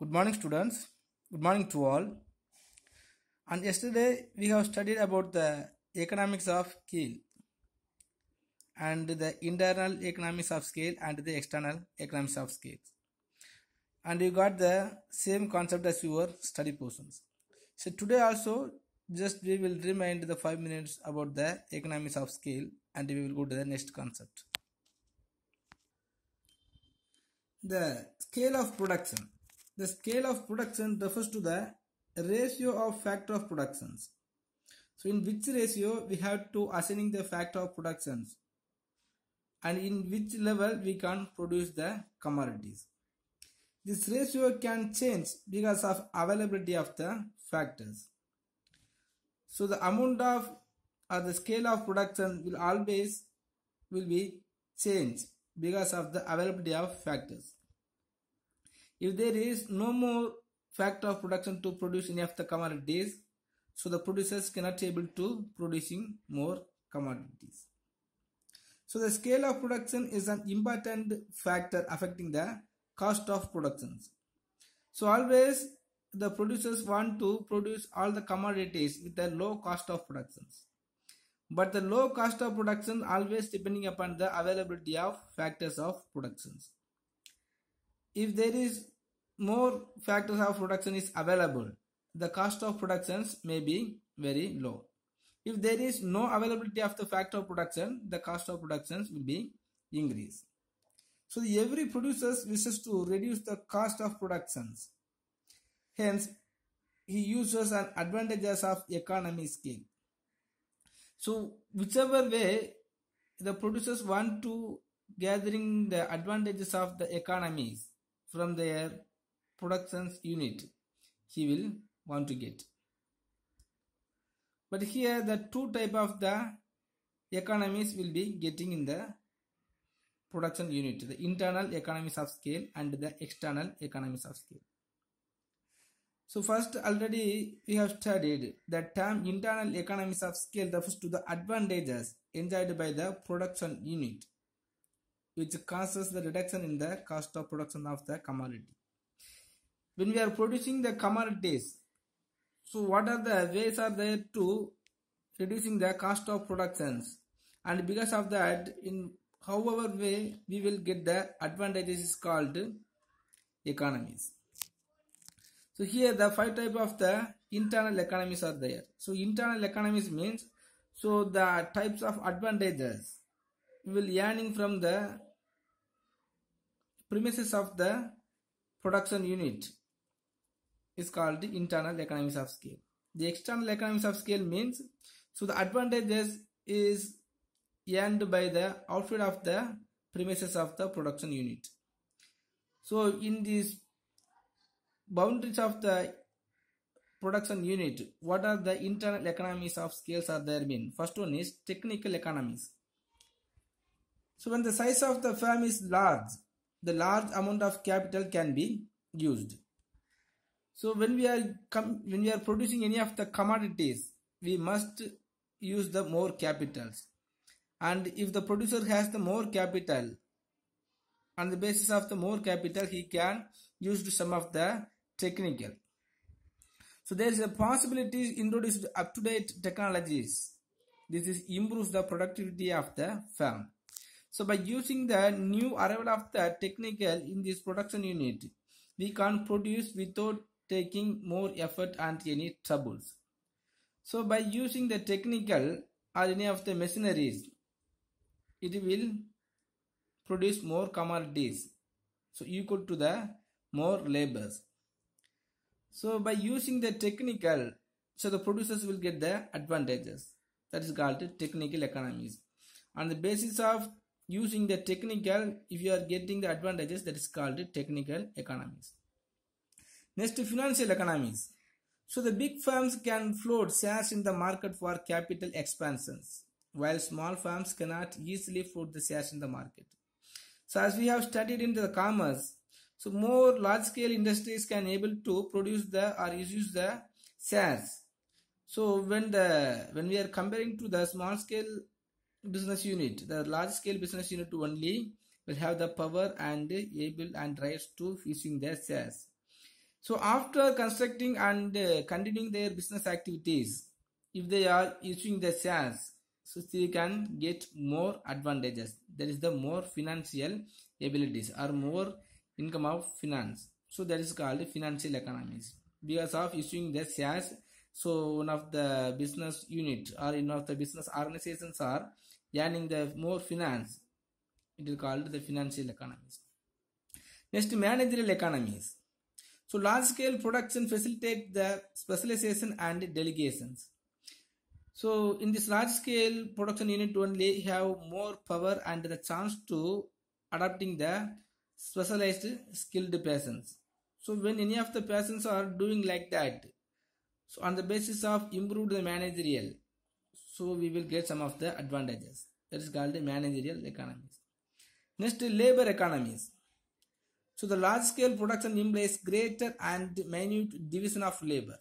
Good morning students. Good morning to all. And yesterday we have studied about the economics of scale and the internal economics of scale and the external economics of scale. And you got the same concept as your study portions. So today also just we will remind the 5 minutes about the economics of scale and we will go to the next concept. The scale of production the scale of production refers to the ratio of factor of productions. So in which ratio we have to assigning the factor of productions and in which level we can produce the commodities. This ratio can change because of availability of the factors. So the amount of or the scale of production will always will be changed because of the availability of factors. If there is no more factor of production to produce any of the commodities, so the producers cannot able to producing more commodities. So the scale of production is an important factor affecting the cost of productions. So always the producers want to produce all the commodities with a low cost of productions. But the low cost of production always depending upon the availability of factors of productions. If there is more factors of production is available, the cost of productions may be very low. If there is no availability of the factor of production, the cost of productions will be increased. So every producer wishes to reduce the cost of productions. Hence, he uses an advantages of economy scheme. So whichever way the producers want to gathering the advantages of the economies, from their productions unit he will want to get. But here the two type of the economies will be getting in the production unit. The internal economies of scale and the external economies of scale. So first already we have studied the term internal economies of scale refers to the advantages enjoyed by the production unit which causes the reduction in the cost of production of the commodity. When we are producing the commodities, so what are the ways are there to reducing the cost of productions? And because of that, in however way we will get the advantages is called economies. So here the five type of the internal economies are there. So internal economies means so the types of advantages we will earning from the premises of the production unit is called the internal economies of scale. The external economies of scale means so the advantages is earned by the output of the premises of the production unit. So in these boundaries of the production unit, what are the internal economies of scales are there mean? First one is technical economies. So when the size of the firm is large, the large amount of capital can be used. So when we are when we are producing any of the commodities, we must use the more capitals. And if the producer has the more capital, on the basis of the more capital, he can use some of the technical. So there is a possibility introduced up-to-date technologies. This is improves the productivity of the farm. So by using the new arrival of the technical in this production unit, we can produce without taking more effort and any troubles. So by using the technical or any of the machineries, it will produce more commodities. So equal to the more labors. So by using the technical, so the producers will get the advantages. That is called technical economies. On the basis of using the technical if you are getting the advantages that is called technical economies next financial economies so the big firms can float shares in the market for capital expansions while small firms cannot easily float the shares in the market so as we have studied in the commerce so more large scale industries can able to produce the or use the shares so when the when we are comparing to the small scale business unit the large scale business unit only will have the power and able and rights to issuing their shares so after constructing and uh, continuing their business activities if they are issuing the shares so they can get more advantages that is the more financial abilities or more income of finance so that is called financial economies because of issuing the shares so one of the business unit or one of the business organizations are learning the more finance. It is called the financial economies. Next, managerial economies. So large scale production facilitate the specialization and delegations. So in this large scale production unit only have more power and the chance to adapting the specialized skilled persons. So when any of the persons are doing like that, so on the basis of improved managerial so we will get some of the advantages. That is called the managerial economies. Next, labor economies. So the large scale production implies greater and minute division of labor.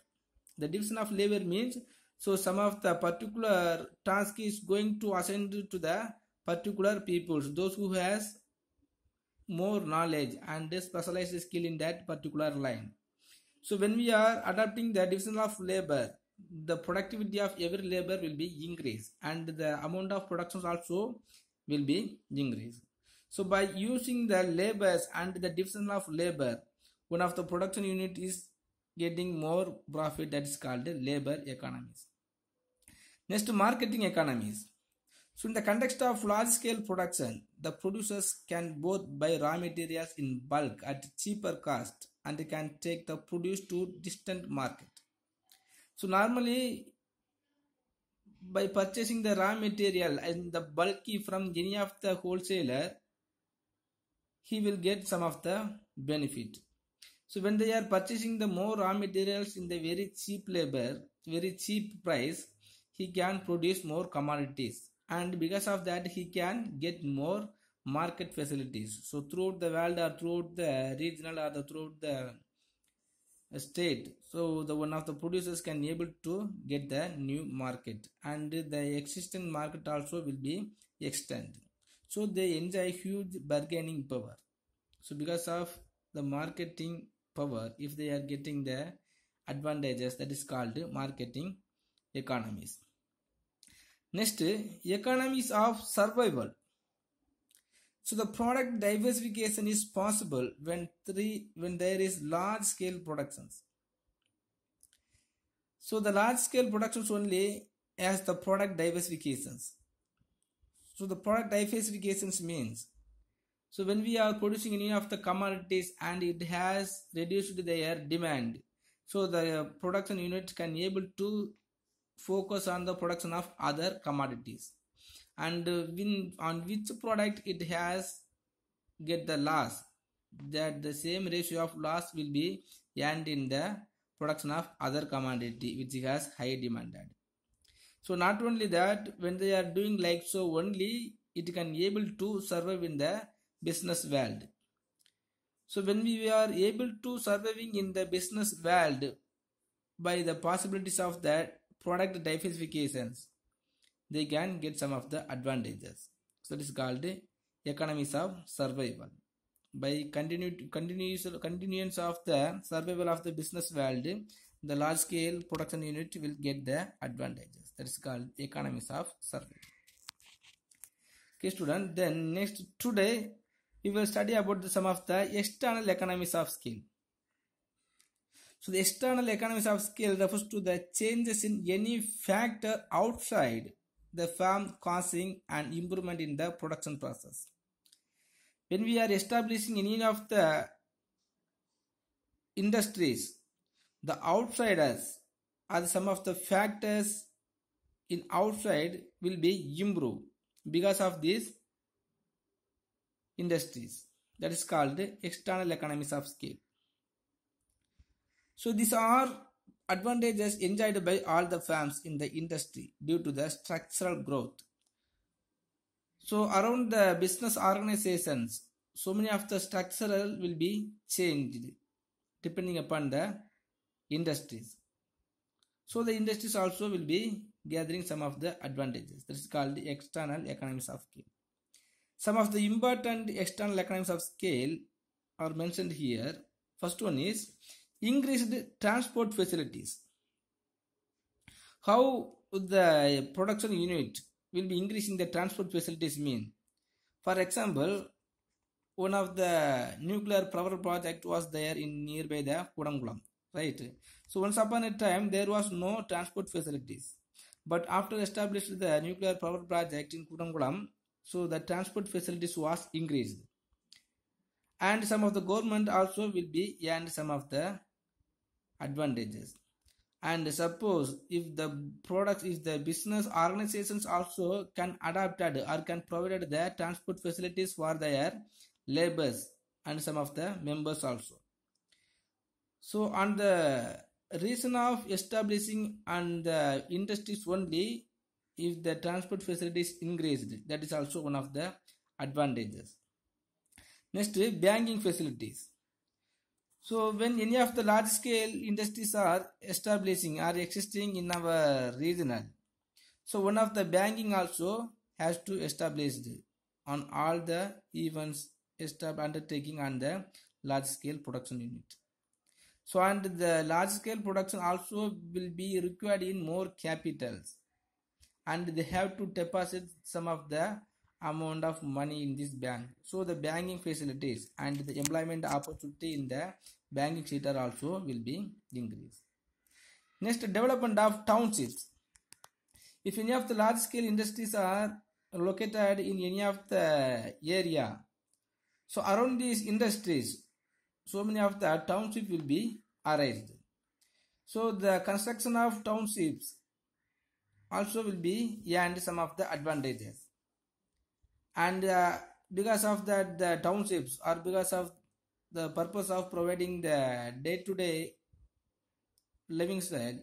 The division of labor means so some of the particular task is going to ascend to the particular people. those who has more knowledge and specialized skill in that particular line. So when we are adopting the division of labor, the productivity of every labor will be increased and the amount of productions also will be increased. So by using the labors and the division of labor, one of the production unit is getting more profit that is called labor economies. Next marketing economies. So in the context of large scale production, the producers can both buy raw materials in bulk at cheaper cost and can take the produce to distant market. So normally by purchasing the raw material and the bulky from any of the wholesaler, he will get some of the benefit. So when they are purchasing the more raw materials in the very cheap labor, very cheap price, he can produce more commodities and because of that he can get more market facilities. So throughout the world or throughout the regional or the, throughout the state so the one of the producers can able to get the new market and the existing market also will be extended so they enjoy huge bargaining power so because of the marketing power if they are getting the advantages that is called marketing economies next economies of survival so the product diversification is possible when three when there is large scale productions. So the large scale productions only as the product diversifications. So the product diversifications means so when we are producing any of the commodities and it has reduced their demand, so the production unit can able to focus on the production of other commodities and when, on which product it has get the loss that the same ratio of loss will be and in the production of other commodity which has high demanded so not only that when they are doing like so only it can able to survive in the business world so when we are able to surviving in the business world by the possibilities of that product diversifications they can get some of the advantages. So it is called the economies of survival. By continued continuous continuance of the survival of the business world, the large scale production unit will get the advantages. That is called economies of survival. Okay, student. Then next today we will study about the, some of the external economies of scale. So the external economies of scale refers to the changes in any factor outside the firm causing an improvement in the production process. When we are establishing any of the industries, the outsiders are some of the factors in outside will be improved because of these industries. That is called external economies of scale. So these are advantages enjoyed by all the firms in the industry due to the structural growth. So around the business organizations, so many of the structural will be changed depending upon the industries. So the industries also will be gathering some of the advantages. That is called the external economies of scale. Some of the important external economies of scale are mentioned here. First one is increased transport facilities. How the production unit will be increasing the transport facilities mean? For example, one of the nuclear power project was there in nearby the Kudangulam, right? So once upon a time there was no transport facilities, but after established the nuclear power project in Kudangulam, so the transport facilities was increased and some of the government also will be and some of the advantages and suppose if the product, if the business organizations also can adapted or can provide their transport facilities for their labors and some of the members also so on the reason of establishing and the industries only if the transport facilities increased that is also one of the advantages next banking facilities so when any of the large scale industries are establishing or existing in our region, so one of the banking also has to establish on all the events undertaking on the large scale production unit. So and the large scale production also will be required in more capitals and they have to deposit some of the amount of money in this bank. So the banking facilities and the employment opportunity in the banking sector also will be increased. Next, development of townships. If any of the large scale industries are located in any of the area, so around these industries, so many of the townships will be arranged. So the construction of townships also will be and some of the advantages. And uh, because of that, the townships or because of the purpose of providing the day-to-day living style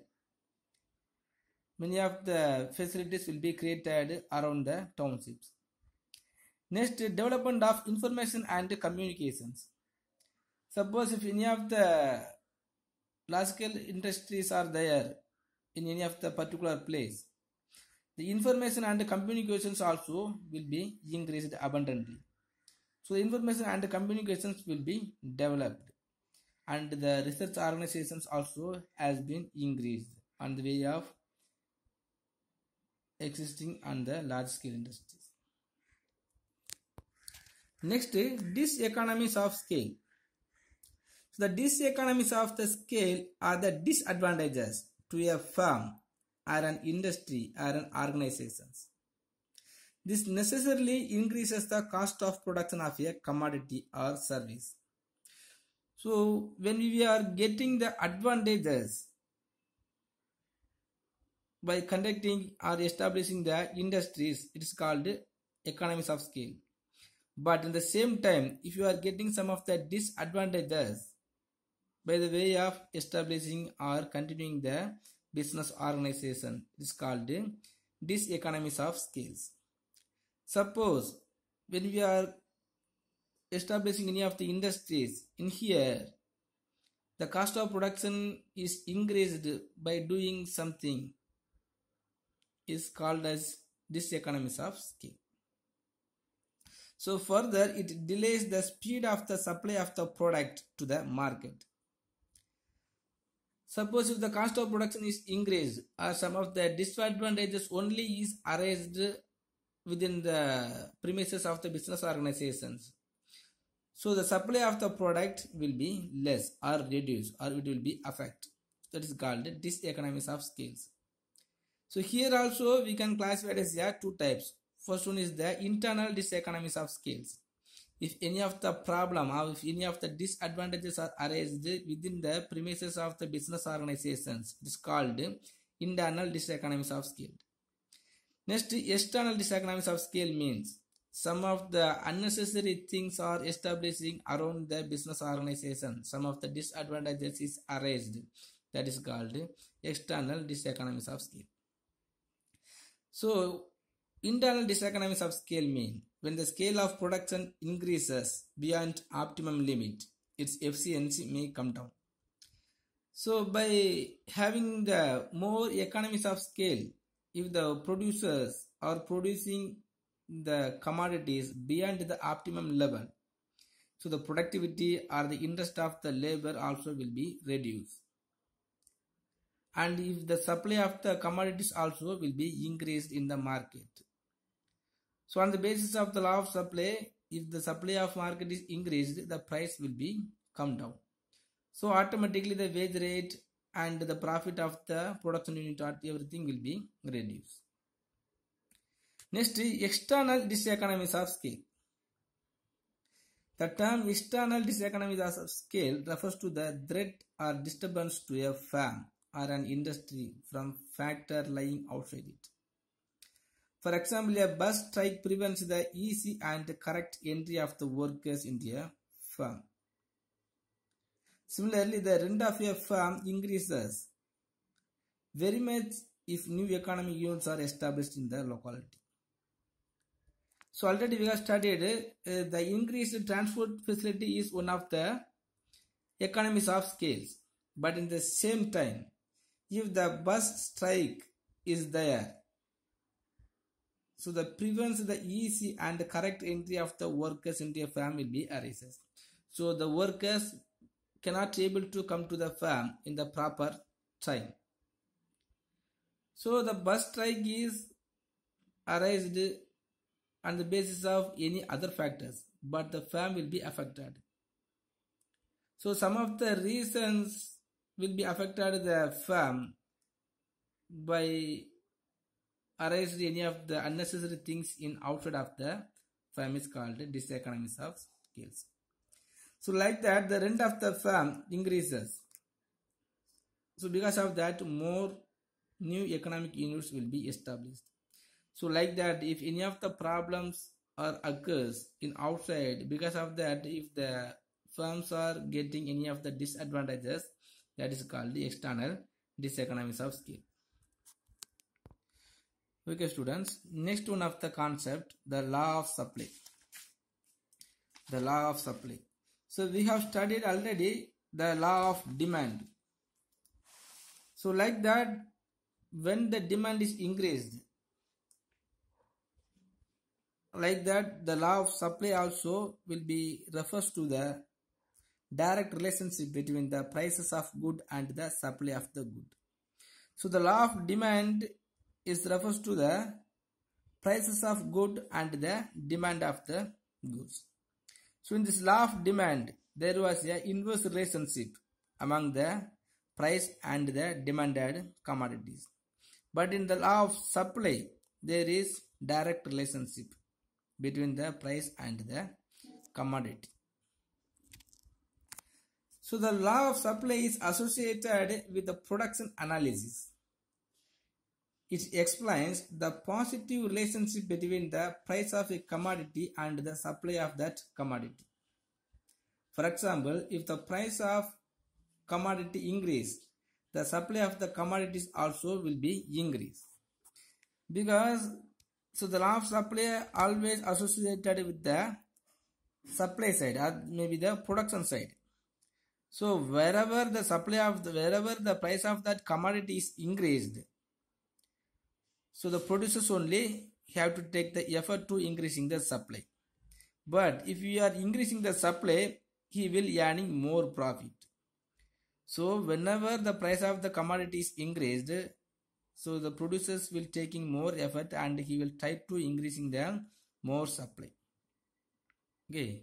many of the facilities will be created around the townships next development of information and communications suppose if any of the classical industries are there in any of the particular place the information and communications also will be increased abundantly so the information and the communications will be developed and the research organizations also has been increased on the way of existing on the large scale industries. Next, diseconomies of scale. So the diseconomies of the scale are the disadvantages to a firm or an industry or an organizations. This necessarily increases the cost of production of a commodity or service. So when we are getting the advantages by conducting or establishing the industries, it is called economies of scale. But in the same time, if you are getting some of the disadvantages by the way of establishing or continuing the business organization, it is called diseconomies of scales. Suppose when we are establishing any of the industries in here, the cost of production is increased by doing something is called as diseconomies of scale. So further it delays the speed of the supply of the product to the market. Suppose if the cost of production is increased or some of the disadvantages only is arised within the premises of the business organizations. So the supply of the product will be less or reduced or it will be affected. That is called diseconomies of scales. So here also we can classify as there are two types. First one is the internal diseconomies of scales. If any of the problem or if any of the disadvantages are raised within the premises of the business organizations, it is called internal diseconomies of scales. Next, external diseconomies of scale means some of the unnecessary things are establishing around the business organization. Some of the disadvantages is erased. That is called external diseconomies of scale. So, internal diseconomies of scale mean when the scale of production increases beyond optimum limit, its efficiency may come down. So, by having the more economies of scale, if the producers are producing the commodities beyond the optimum level, so the productivity or the interest of the labor also will be reduced. And if the supply of the commodities also will be increased in the market. So on the basis of the law of supply, if the supply of market is increased, the price will be come down. So automatically the wage rate and the profit of the production unit or everything will be reduced. Next, external diseconomies of scale. The term external diseconomies of scale refers to the threat or disturbance to a firm or an industry from factor lying outside it. For example, a bus strike prevents the easy and correct entry of the workers in a firm. Similarly, the rent of a firm increases very much if new economic units are established in the locality. So already we have studied uh, the increased transport facility is one of the economies of scales. But in the same time, if the bus strike is there, so the prevents the easy and correct entry of the workers into a firm will be arises. So the workers cannot able to come to the farm in the proper time. So the bus strike is arised on the basis of any other factors, but the farm will be affected. So some of the reasons will be affected the farm by arising any of the unnecessary things in outside of the farm is called diseconomies of skills. So like that the rent of the firm increases. So because of that more new economic units will be established. So like that if any of the problems are occurs in outside because of that if the firms are getting any of the disadvantages that is called the external diseconomies of scale. Okay students, next one of the concept the law of supply. The law of supply. So we have studied already the law of demand. So like that, when the demand is increased, like that the law of supply also will be refers to the direct relationship between the prices of good and the supply of the good. So the law of demand is refers to the prices of good and the demand of the goods. So in this law of demand, there was a inverse relationship among the price and the demanded commodities. But in the law of supply, there is direct relationship between the price and the commodity. So the law of supply is associated with the production analysis. It explains the positive relationship between the price of a commodity and the supply of that commodity. For example, if the price of commodity increases, the supply of the commodities also will be increased. Because so the law of supply always associated with the supply side or maybe the production side. So wherever the supply of the, wherever the price of that commodity is increased, so the producers only have to take the effort to increasing the supply. But if you are increasing the supply, he will earning more profit. So whenever the price of the commodity is increased, so the producers will taking more effort and he will try to increasing the more supply. Okay.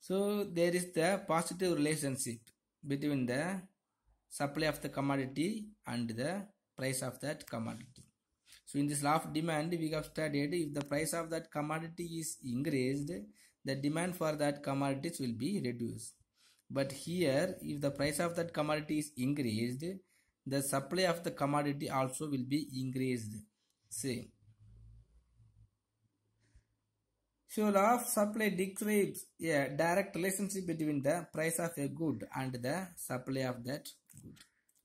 So there is the positive relationship between the supply of the commodity and the price of that commodity. So in this law of demand, we have studied if the price of that commodity is increased, the demand for that commodities will be reduced. But here, if the price of that commodity is increased, the supply of the commodity also will be increased. See, So law of supply describes a direct relationship between the price of a good and the supply of that good.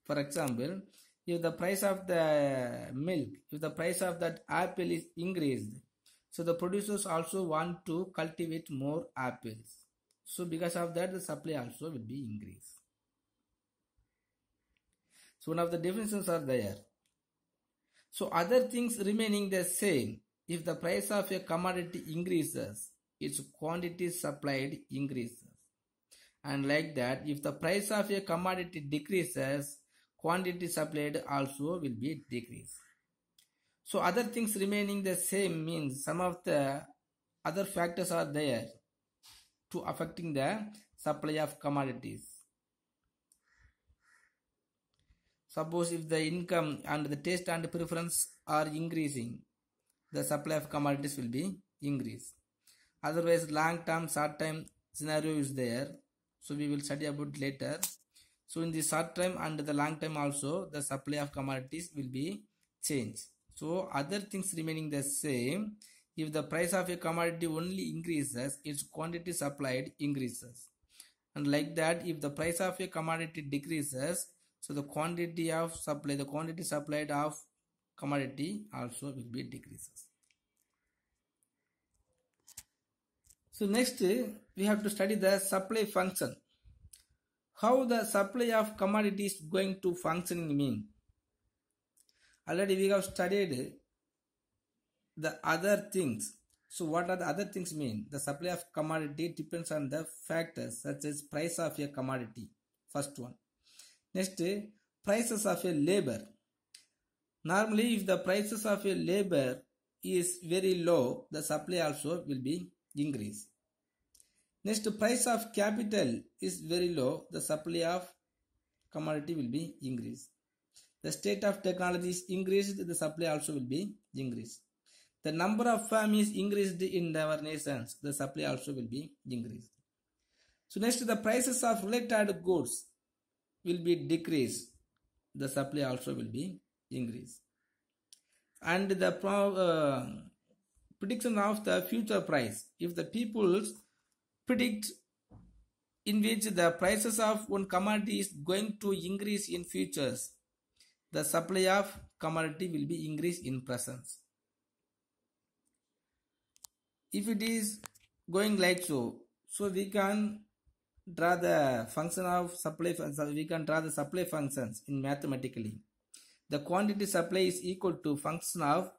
For example, if the price of the milk, if the price of that apple is increased, so the producers also want to cultivate more apples. So because of that, the supply also will be increased. So one of the definitions are there. So other things remaining the same. If the price of a commodity increases, its quantity supplied increases. And like that, if the price of a commodity decreases, quantity supplied also will be decreased. So other things remaining the same means some of the other factors are there to affecting the supply of commodities. Suppose if the income and the taste and preference are increasing, the supply of commodities will be increased. Otherwise, long term, short term scenario is there. So we will study about later. So in the short term and the long term also the supply of commodities will be changed. So other things remaining the same. If the price of a commodity only increases, its quantity supplied increases. And like that, if the price of a commodity decreases, so the quantity of supply, the quantity supplied of commodity also will be decreases. So next, we have to study the supply function how the supply of commodities going to functioning mean already we have studied the other things so what are the other things mean the supply of commodity depends on the factors such as price of a commodity first one next prices of a labor normally if the prices of a labor is very low the supply also will be increased Next, the price of capital is very low. The supply of commodity will be increased. The state of technology is increased. The supply also will be increased. The number of firms is increased in our nations. The supply also will be increased. So next, the prices of related goods will be decreased. The supply also will be increased. And the uh, prediction of the future price. If the people's predict in which the prices of one commodity is going to increase in futures. The supply of commodity will be increased in presence. If it is going like so, so we can draw the function of supply, we can draw the supply functions in mathematically. The quantity supply is equal to function of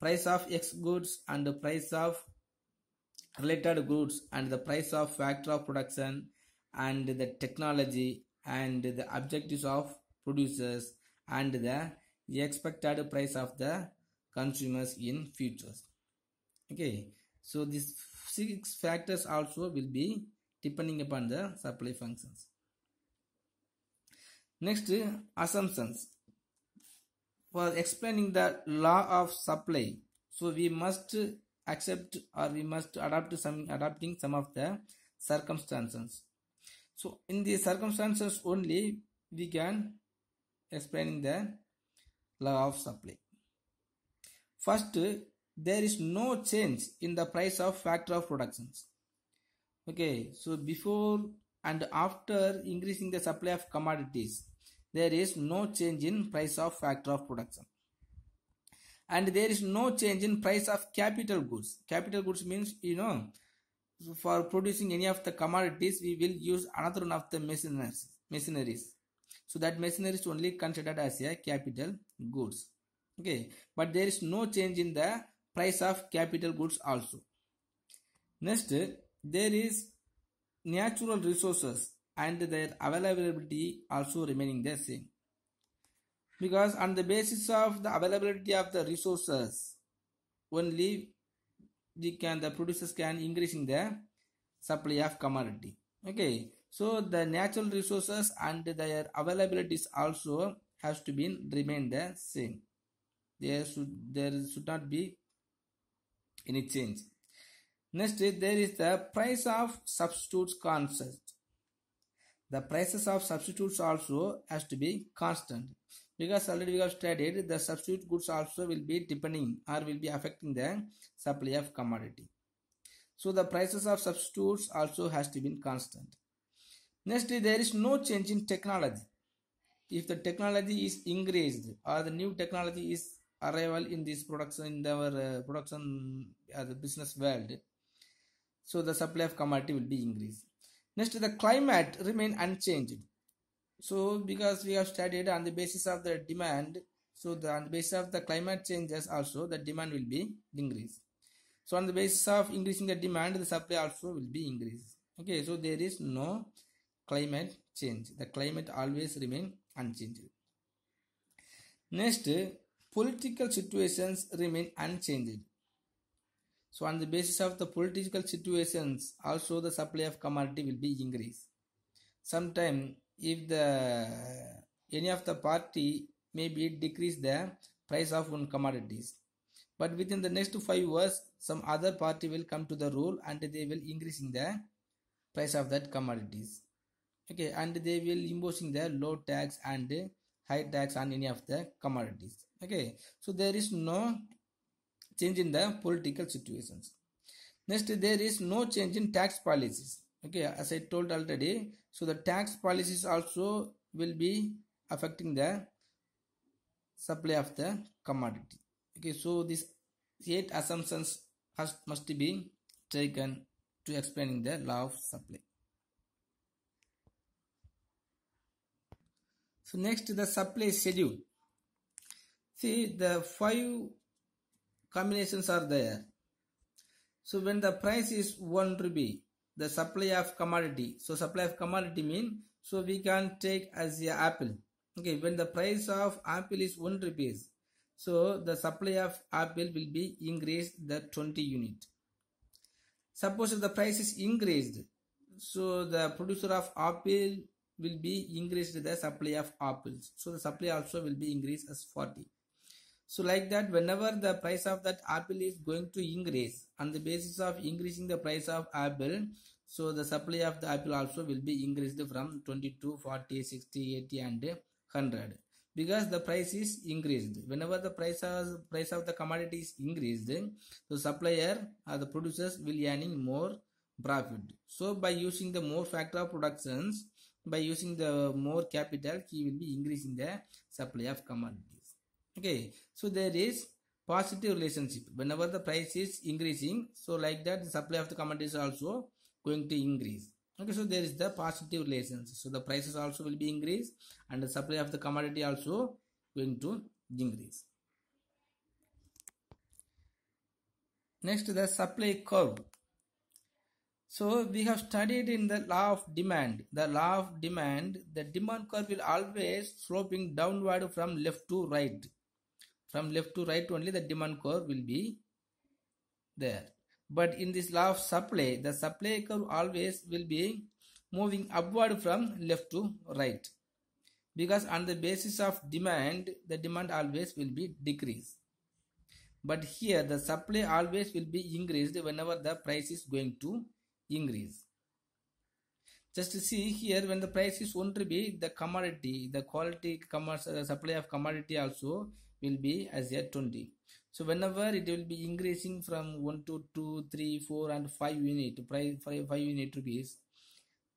price of X goods and the price of related goods and the price of factor of production and the technology and the objectives of producers and the expected price of the consumers in futures okay so these six factors also will be depending upon the supply functions next assumptions for explaining the law of supply so we must accept or we must adapt some adapting some of the circumstances so in the circumstances only we can explain the law of supply first there is no change in the price of factor of productions okay so before and after increasing the supply of commodities there is no change in price of factor of production and there is no change in price of capital goods capital goods means you know for producing any of the commodities we will use another one of the machineries so that machinery is only considered as a capital goods okay but there is no change in the price of capital goods also next there is natural resources and their availability also remaining the same because on the basis of the availability of the resources only the can the producers can increase in the supply of commodity okay so the natural resources and their availabilities also has to be remain the same there should there should not be any change next there is the price of substitutes concept the prices of substitutes also has to be constant because already we have studied the substitute goods also will be depending or will be affecting the supply of commodity. So the prices of substitutes also has to be constant. Next, there is no change in technology. If the technology is increased or the new technology is arrival in this production in our uh, production as uh, a business world, so the supply of commodity will be increased. Next, the climate remain unchanged so because we have studied on the basis of the demand so the, on the basis of the climate changes also the demand will be increased so on the basis of increasing the demand the supply also will be increased okay so there is no climate change the climate always remain unchanged next political situations remain unchanged so on the basis of the political situations also the supply of commodity will be increased Sometimes if the any of the party maybe decrease the price of one commodities but within the next five years some other party will come to the rule and they will increasing the price of that commodities okay and they will imposing the low tax and high tax on any of the commodities okay so there is no change in the political situations next there is no change in tax policies okay as i told already so the tax policies also will be affecting the supply of the commodity okay so these eight assumptions has, must be taken to explaining the law of supply so next the supply schedule see the five combinations are there so when the price is 1 rupee the supply of commodity. So supply of commodity mean so we can take as a apple. Okay, when the price of apple is one rupees, so the supply of apple will be increased the 20 unit. Suppose if the price is increased, so the producer of apple will be increased the supply of apples. So the supply also will be increased as 40. So like that, whenever the price of that apple is going to increase on the basis of increasing the price of apple, so the supply of the apple also will be increased from 22, 40, 60, 80 and 100 because the price is increased. Whenever the price of, price of the commodity is increased, the supplier or the producers will earning more profit. So by using the more factor of productions, by using the more capital, he will be increasing the supply of commodity okay so there is positive relationship whenever the price is increasing so like that the supply of the commodity is also going to increase okay so there is the positive relationship so the prices also will be increased and the supply of the commodity also going to increase next the supply curve so we have studied in the law of demand. The law of demand, the demand curve will always sloping downward from left to right. From left to right only the demand curve will be there. But in this law of supply, the supply curve always will be moving upward from left to right. Because on the basis of demand, the demand always will be decreased. But here the supply always will be increased whenever the price is going to increase. Just see here when the price is 1 rupee, the commodity, the quality, uh, supply of commodity also will be as a 20 so whenever it will be increasing from 1 to 2 3 4 and 5 unit price 5, 5 unit rupees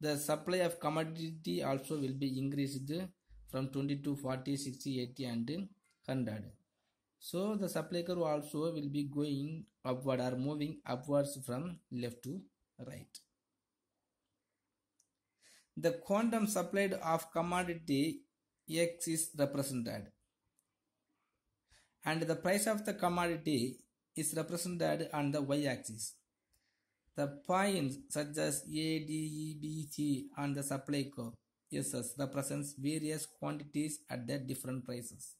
the supply of commodity also will be increased from 20 to 40 60 80 and 100 so the supply curve also will be going upward or moving upwards from left to right the quantum supplied of commodity x is represented and the price of the commodity is represented on the y-axis. The points such as A, D, E, B, C on the supply curve SS represents various quantities at the different prices.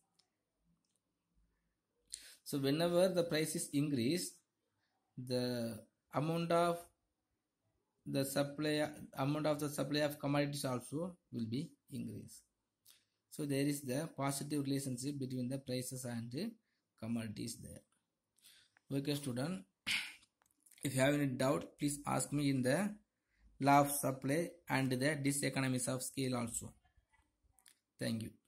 So whenever the price is increased, the amount of the supply amount of the supply of commodities also will be increased. So there is the positive relationship between the prices and the commodities there. Okay student, if you have any doubt, please ask me in the law of supply and the diseconomies of scale also. Thank you.